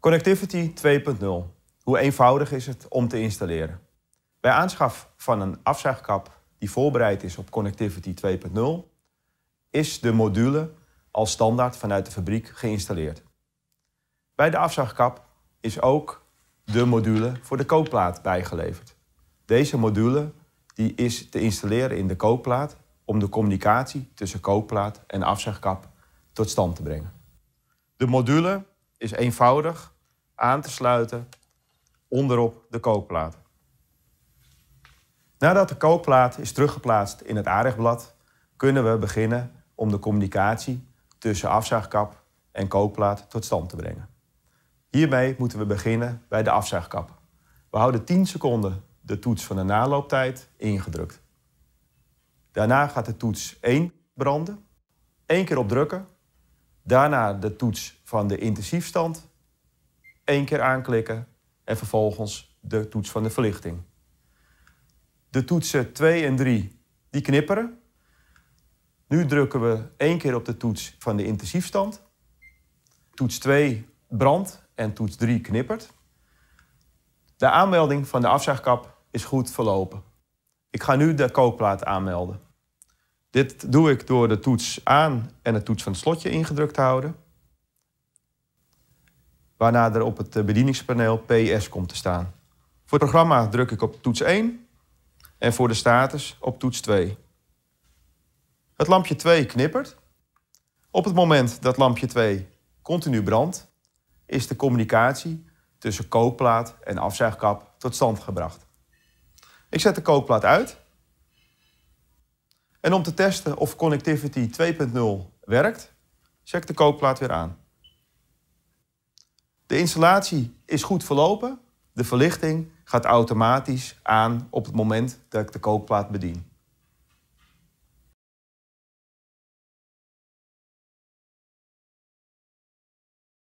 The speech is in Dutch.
Connectivity 2.0. Hoe eenvoudig is het om te installeren? Bij aanschaf van een afzuigkap die voorbereid is op Connectivity 2.0 is de module als standaard vanuit de fabriek geïnstalleerd. Bij de afzuigkap is ook de module voor de kookplaat bijgeleverd. Deze module die is te installeren in de koopplaat om de communicatie tussen koopplaat en afzuigkap tot stand te brengen. De module is eenvoudig aan te sluiten onderop de kookplaat. Nadat de kookplaat is teruggeplaatst in het aardigblad, kunnen we beginnen om de communicatie tussen afzuigkap en kookplaat tot stand te brengen. Hiermee moeten we beginnen bij de afzuigkap. We houden 10 seconden de toets van de nalooptijd ingedrukt. Daarna gaat de toets 1 branden. Eén keer op drukken Daarna de toets van de intensiefstand. één keer aanklikken. En vervolgens de toets van de verlichting. De toetsen 2 en 3 die knipperen. Nu drukken we één keer op de toets van de intensiefstand. Toets 2 brandt en toets 3 knippert. De aanmelding van de afzuigkap is goed verlopen. Ik ga nu de kookplaat aanmelden. Dit doe ik door de toets aan en de toets van het slotje ingedrukt te houden. Waarna er op het eh, bedieningspaneel PS komt te staan. Voor het programma druk ik op toets 1 en voor de status op toets 2. Het lampje 2 knippert. Op het moment dat lampje 2 continu brandt, is de communicatie tussen kookplaat en afzuigkap tot stand gebracht. Ik zet de kookplaat uit en om te testen of Connectivity 2.0 werkt, check de kookplaat weer aan. De installatie is goed verlopen. De verlichting gaat automatisch aan op het moment dat ik de kookplaat bedien.